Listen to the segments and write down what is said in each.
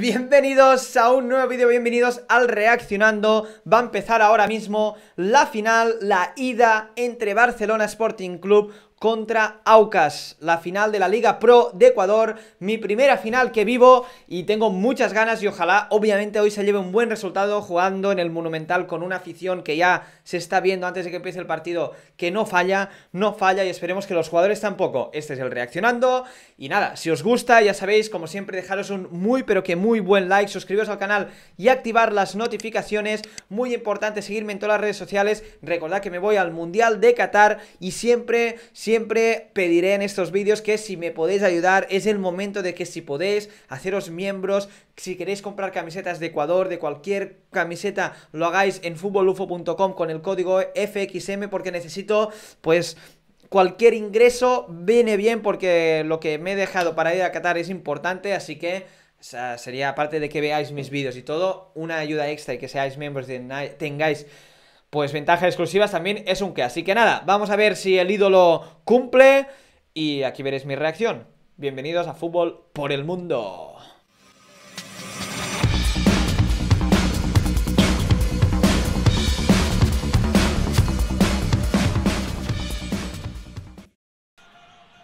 bienvenidos a un nuevo vídeo, bienvenidos al Reaccionando Va a empezar ahora mismo la final, la ida entre Barcelona Sporting Club contra Aucas, la final de la Liga Pro de Ecuador, mi primera final que vivo y tengo muchas ganas y ojalá obviamente hoy se lleve un buen resultado jugando en el Monumental con una afición que ya se está viendo antes de que empiece el partido que no falla, no falla y esperemos que los jugadores tampoco. Este es el reaccionando y nada, si os gusta ya sabéis, como siempre dejaros un muy pero que muy buen like, suscribiros al canal y activar las notificaciones, muy importante seguirme en todas las redes sociales, recordad que me voy al Mundial de Qatar y siempre, siempre siempre pediré en estos vídeos que si me podéis ayudar, es el momento de que si podéis haceros miembros, si queréis comprar camisetas de Ecuador, de cualquier camiseta, lo hagáis en futbolufo.com con el código FXM porque necesito pues cualquier ingreso viene bien porque lo que me he dejado para ir a Qatar es importante, así que sería aparte de que veáis mis vídeos y todo, una ayuda extra y que seáis miembros, de, tengáis pues ventajas exclusivas también es un que. Así que nada, vamos a ver si el ídolo cumple y aquí veréis mi reacción. Bienvenidos a Fútbol por el Mundo.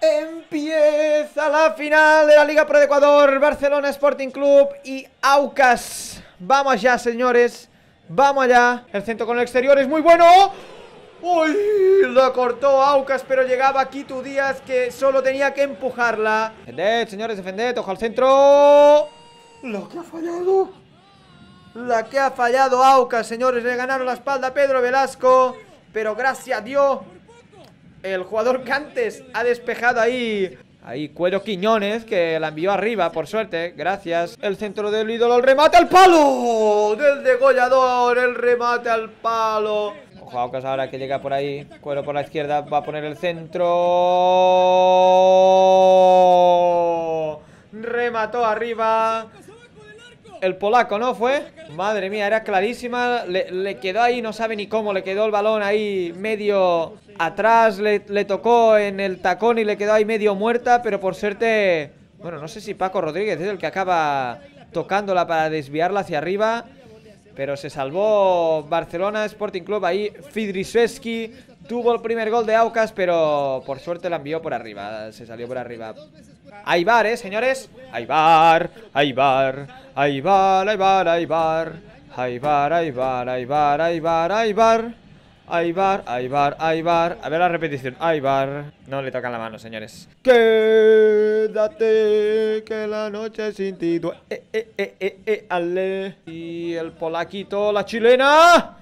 Empieza la final de la Liga Pro de Ecuador, Barcelona Sporting Club y Aucas. Vamos ya, señores. Vamos allá El centro con el exterior es muy bueno ¡Uy! La cortó Aucas, pero llegaba aquí tu Díaz que solo tenía que empujarla. Defended, señores, defended. Ojo al centro. La que ha fallado. La que ha fallado Aucas, señores. Le ganaron la espalda a Pedro Velasco. Pero gracias a Dios. El jugador antes ha despejado ahí Ahí Cuero Quiñones que la envió arriba, por suerte, gracias El centro del ídolo, el remate al palo Del degollador, el remate al palo Ojo ahora que llega por ahí Cuero por la izquierda, va a poner el centro Remató arriba el polaco, ¿no fue? Madre mía, era clarísima le, quedó ahí, no sabe ni cómo Le quedó el balón ahí medio atrás le, tocó en el tacón y le quedó ahí medio muerta, pero por suerte, bueno, no sé si Paco Rodríguez es el que acaba tocándola para desviarla hacia arriba, pero se salvó Barcelona Sporting Club ahí, Fidriseski tuvo el primer gol de Aucas, pero por suerte la envió por arriba, se salió por arriba. Aibar, ¿eh, señores? Aibar, Aibar, Aibar, Aibar, Aibar, Aibar, Aibar, Aibar, Aibar, Aibar. Aibar, Aibar, Aibar. A ver la repetición. Aibar. No le tocan la mano, señores. Quédate, que la noche sin ti. Eh, eh, eh, eh, eh, ale. Y el polaquito, la chilena.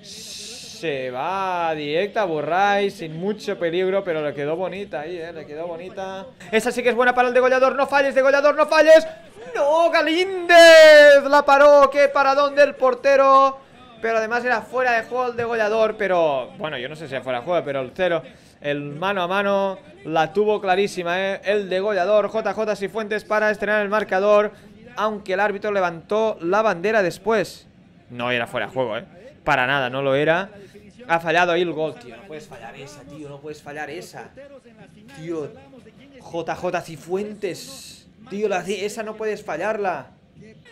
Se va directa, Burray, sin mucho peligro, pero le quedó bonita ahí, ¿eh? Le quedó bonita. Esa sí que es buena para el degollador, no falles, degollador, no falles. ¡No, Galíndez! La paró, qué para del el portero. Pero además era fuera de juego el degollador, pero... Bueno, yo no sé si era fuera de juego, pero el cero... El mano a mano la tuvo clarísima, ¿eh? El degollador, JJ Cifuentes para estrenar el marcador. Aunque el árbitro levantó la bandera después. No era fuera de juego, ¿eh? Para nada, no lo era. Ha fallado ahí el gol, tío. No puedes fallar esa, tío. No puedes fallar esa. Tío. JJ Cifuentes. Tío, la, esa no puedes fallarla.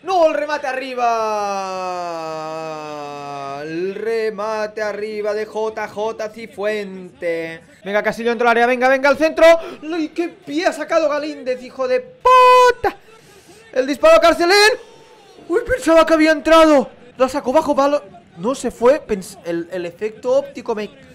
No, el remate arriba. El remate arriba de JJ Cifuente. Venga, Casillo dentro al área. Venga, venga, al centro. ¡Ay, qué pie ha sacado Galíndez, hijo de puta! El disparo a Carcelén. Uy, pensaba que había entrado. ¡Lo sacó bajo palo. No se fue. El, el efecto óptico me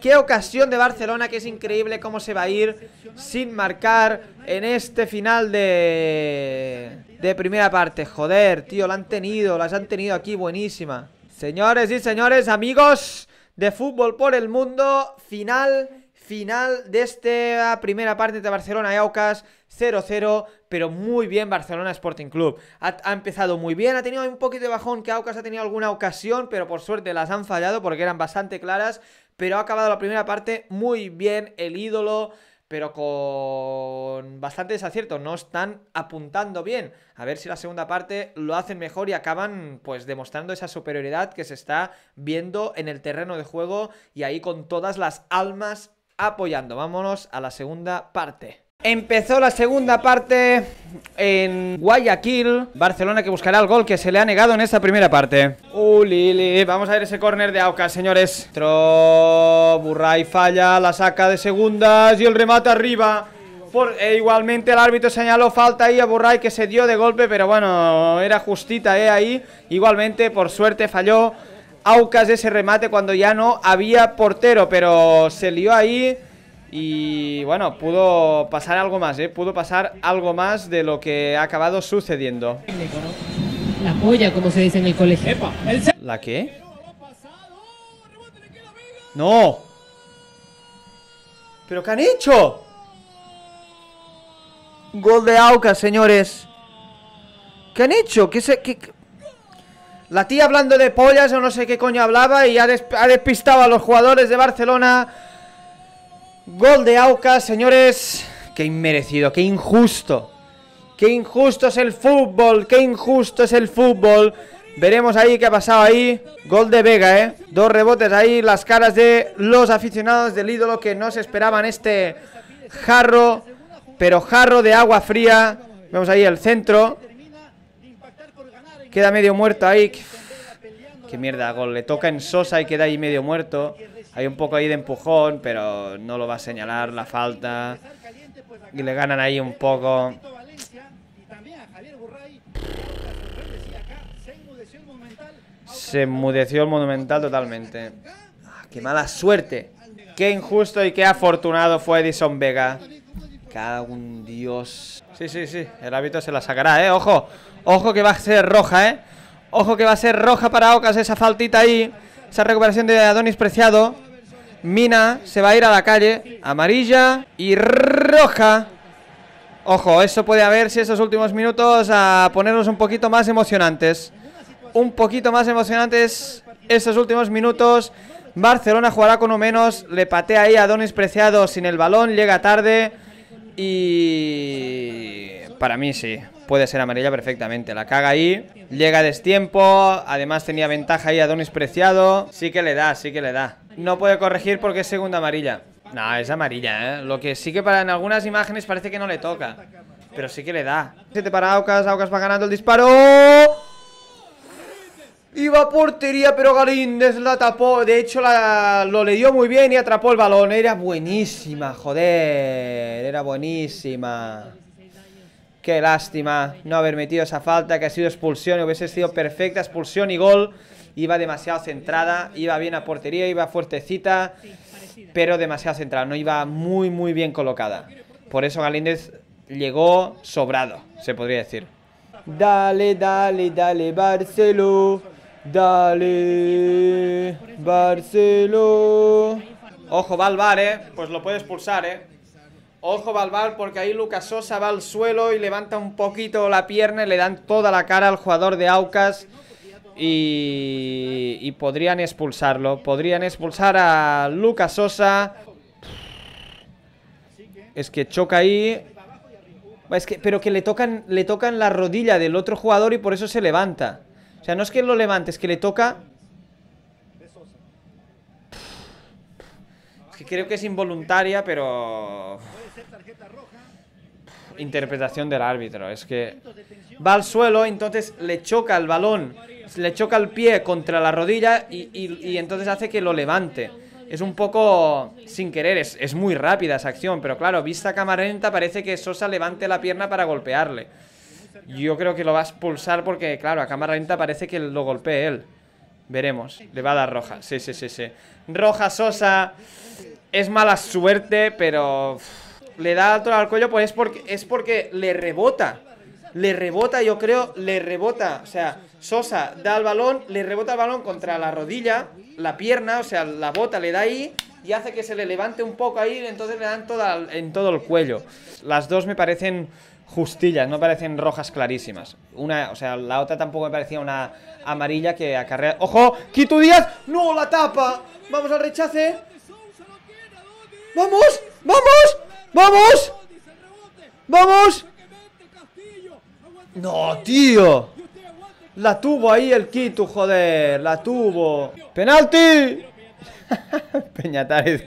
Qué ocasión de Barcelona, que es increíble cómo se va a ir sin marcar en este final de de primera parte. Joder, tío, la han tenido, las han tenido aquí, buenísima. Señores y señores, amigos de fútbol por el mundo, final, final de esta ah, primera parte de Barcelona y Aucas, 0-0, pero muy bien Barcelona Sporting Club. Ha, empezado muy bien, ha tenido un poquito de bajón que Aucas ha tenido alguna ocasión, pero por suerte las han fallado porque eran bastante claras, pero ha acabado la primera parte muy bien el ídolo pero con bastante desacierto, no están apuntando bien. A ver si la segunda parte lo hacen mejor y acaban pues demostrando esa superioridad que se está viendo en el terreno de juego y ahí con todas las almas apoyando. Vámonos a la segunda parte. Empezó la segunda parte en Guayaquil, Barcelona que buscará el gol que se le ha negado en esta primera parte. Uh, vamos a ver ese córner de Aucas, señores. Tro, Burray falla, la saca de segundas y el remate arriba. E igualmente el árbitro señaló falta ahí a Burray que se dio de golpe, pero bueno, era justita eh, ahí. Igualmente, por suerte falló Aucas ese remate cuando ya no había portero, pero se lió ahí y bueno, pudo pasar algo más, ¿eh? Pudo pasar algo más de lo que ha acabado sucediendo. La polla, como se dice en el colegio. ¿La qué? ¡No! ¿Pero qué han hecho? Gol de Auca, señores. ¿Qué han hecho? ¿Qué se...? Qué... La tía hablando de pollas o no sé qué coño hablaba y ha, ha despistado a los jugadores de Barcelona Gol de Aucas, señores. Qué inmerecido, qué injusto. Qué injusto es el fútbol, qué injusto es el fútbol. Veremos ahí qué ha pasado ahí. Gol de Vega, ¿eh? Dos rebotes ahí, las caras de los aficionados del ídolo que no se esperaban este jarro, pero jarro de agua fría. Vemos ahí el centro. Queda medio muerto ahí. Qué mierda, gol. Le toca en Sosa y queda ahí medio muerto. Hay un poco ahí de empujón, pero no lo va a señalar la falta. Y le ganan ahí un poco. Se enmudeció el monumental totalmente. Ah, ¡Qué mala suerte! ¡Qué injusto y qué afortunado fue Edison Vega! Cada un dios. Sí, sí, sí. El hábito se la sacará, ¿eh? ¡Ojo! ¡Ojo que va a ser roja, eh! ¡Ojo que va a ser roja para Ocas esa faltita ahí! Esa recuperación de Adonis Preciado. Mina se va a ir a la calle. Amarilla y roja. Ojo, eso puede haberse esos últimos minutos a ponernos un poquito más emocionantes. Un poquito más emocionantes estos últimos minutos. Barcelona jugará con o menos. Le patea ahí a Donis Preciado sin el balón. Llega tarde. Y para mí sí, puede ser amarilla perfectamente. La caga ahí, llega a destiempo, además tenía ventaja ahí a Donis Preciado. Sí que le da, sí que le da. No puede corregir porque es segunda amarilla. No, es amarilla, ¿eh? Lo que sí que para en algunas imágenes parece que no le toca. Pero sí que le da. Se te para Aucas, Aucas va ganando el disparo. Iba a portería, pero Galíndez la tapó. De hecho, lo le dio muy bien y atrapó el balón. Era buenísima, joder. Era buenísima. Qué lástima no haber metido esa falta que ha sido expulsión. Hubiese sido perfecta expulsión y gol. Iba demasiado centrada, iba bien a portería, iba fuertecita, pero demasiado centrada. No iba muy, muy bien colocada. Por eso Galíndez llegó sobrado, se podría decir. Dale, dale, dale, Barceló. Dale, Barceló. Ojo, Valvar, ¿eh? Pues lo puede expulsar, ¿eh? Ojo, Valvar, porque ahí Lucas Sosa va al suelo y levanta un poquito la pierna y le dan toda la cara al jugador de Aucas. Y, y podrían expulsarlo. Podrían expulsar a Lucas Sosa. Es que choca ahí. Es que, pero que le tocan, le tocan la rodilla del otro jugador y por eso se levanta. O sea, no es que lo levante, es que le toca... Es que creo que es involuntaria, pero... Interpretación del árbitro, es que... Va al suelo, entonces le choca el balón, le choca el pie contra la rodilla y, entonces hace que lo levante es un poco sin querer, es, muy rápida esa acción, pero claro, vista camarenta parece que Sosa levante la pierna para golpearle. Yo creo que lo va a expulsar porque, claro, a cámara lenta parece que lo golpee él. Veremos. Le va a dar roja. Sí, sí, sí, sí. Roja Sosa. Es mala suerte, pero... le da alto al cuello, pues es porque, es porque le rebota. Le rebota, yo creo, le rebota. O sea, Sosa da el balón, le rebota el balón contra la rodilla, la pierna, o sea, la bota le da ahí y hace que se le levante un poco ahí, entonces le dan toda, en todo el cuello. Las dos me parecen justillas, no parecen rojas clarísimas. Una, o sea, la otra tampoco me parecía una amarilla que acarrea. ¡Ojo! ¡Quito Díaz! ¡No! ¡La tapa! ¡Vamos al rechace! ¡Vamos! ¡Vamos! ¡Vamos! ¡Vamos! ¡No, tío! La tuvo ahí el Kitu, joder. La tuvo. ¡Penalti! Peñatares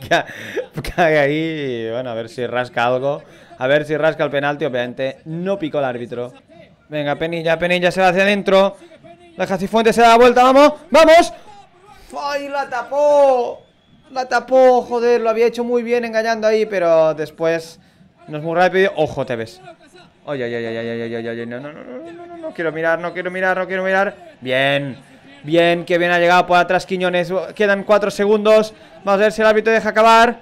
cae ahí. Bueno, a ver si rasca algo. A ver si rasca el penalti. Obviamente no picó el árbitro. Venga, Penilla, Penilla se va hacia adentro. La Jacifuente se da la vuelta. ¡Vamos! ¡Vamos! ¡Ay, la tapó! La tapó, joder. Lo había hecho muy bien engañando ahí, pero después nos es muy rápido. ¡Ojo, te ves! Oye, oye, oye, oye, oye, no, no, no, no, no, no, no quiero mirar, no quiero mirar, no quiero mirar. Bien. Bien, que bien ha llegado por atrás Quiñones. Quedan cuatro segundos. Vamos a ver si el árbitro deja acabar.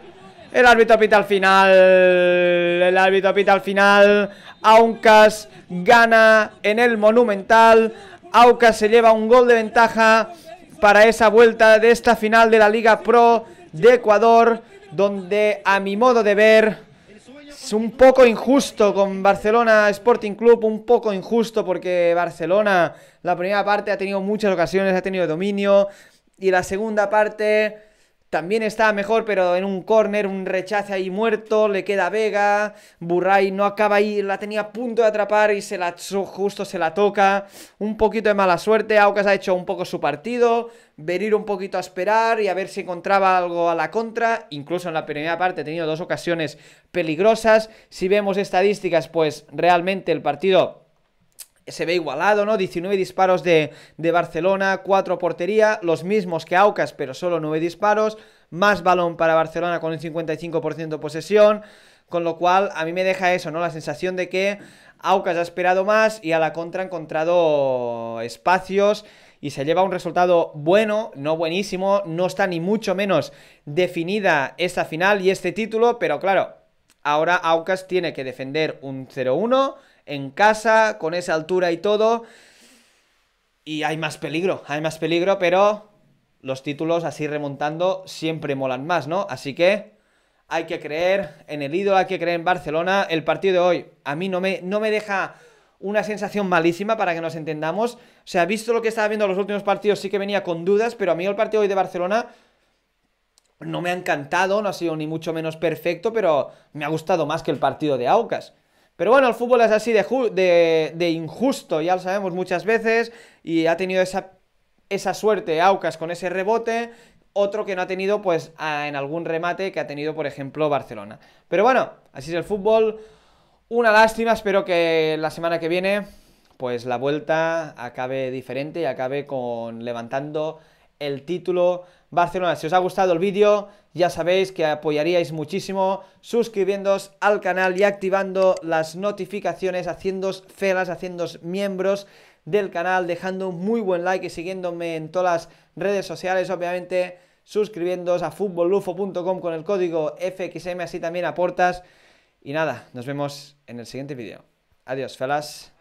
El árbitro pita al final. El árbitro pita al final. Aucas gana en el Monumental. Aucas se lleva un gol de ventaja para esa vuelta de esta final de la Liga Pro de Ecuador. Donde a mi modo de ver es un poco injusto con Barcelona Sporting Club, un poco injusto porque Barcelona la primera parte ha tenido muchas ocasiones, ha tenido dominio y la segunda parte también está mejor, pero en un corner un rechace ahí muerto, le queda Vega, Burray no acaba ahí, la tenía a punto de atrapar y se la justo se la toca. Un poquito de mala suerte, Aucas ha hecho un poco su partido, venir un poquito a esperar y a ver si encontraba algo a la contra. Incluso en la primera parte ha tenido dos ocasiones peligrosas. Si vemos estadísticas, pues realmente el partido se ve igualado, ¿no? 19 disparos de, Barcelona, 4 portería, los mismos que Aucas, pero solo 9 disparos, más balón para Barcelona con un 55% posesión, con lo cual a mí me deja eso, ¿no? La sensación de que Aucas ha esperado más y a la contra ha encontrado espacios y se lleva un resultado bueno, no buenísimo, no está ni mucho menos definida esta final y este título, pero claro, ahora Aucas tiene que defender un 0-1 en casa, con esa altura y todo. Y hay más peligro, hay más peligro, pero los títulos así remontando siempre molan más, ¿no? Así que hay que creer en el ídolo, hay que creer en Barcelona. El partido de hoy a mí no me, no me deja una sensación malísima para que nos entendamos. O sea, visto lo que estaba viendo en los últimos partidos, sí que venía con dudas, pero a mí el partido hoy de Barcelona no me ha encantado, no ha sido ni mucho menos perfecto, pero me ha gustado más que el partido de Aucas. Pero bueno, el fútbol es así de, injusto, ya lo sabemos muchas veces, y ha tenido esa, suerte Aucas con ese rebote, otro que no ha tenido pues en algún remate que ha tenido por ejemplo Barcelona. Pero bueno, así es el fútbol, una lástima, espero que la semana que viene pues la vuelta acabe diferente y acabe con levantando el título Barcelona. Si os ha gustado el vídeo, ya sabéis que apoyaríais muchísimo suscribiéndoos al canal y activando las notificaciones, haciéndoos felas, haciéndoos miembros del canal, dejando un muy buen like y siguiéndome en todas las redes sociales, obviamente suscribiéndoos a fútbollufo.com con el código FXM, así también aportas. Y nada, nos vemos en el siguiente vídeo. Adiós, felas.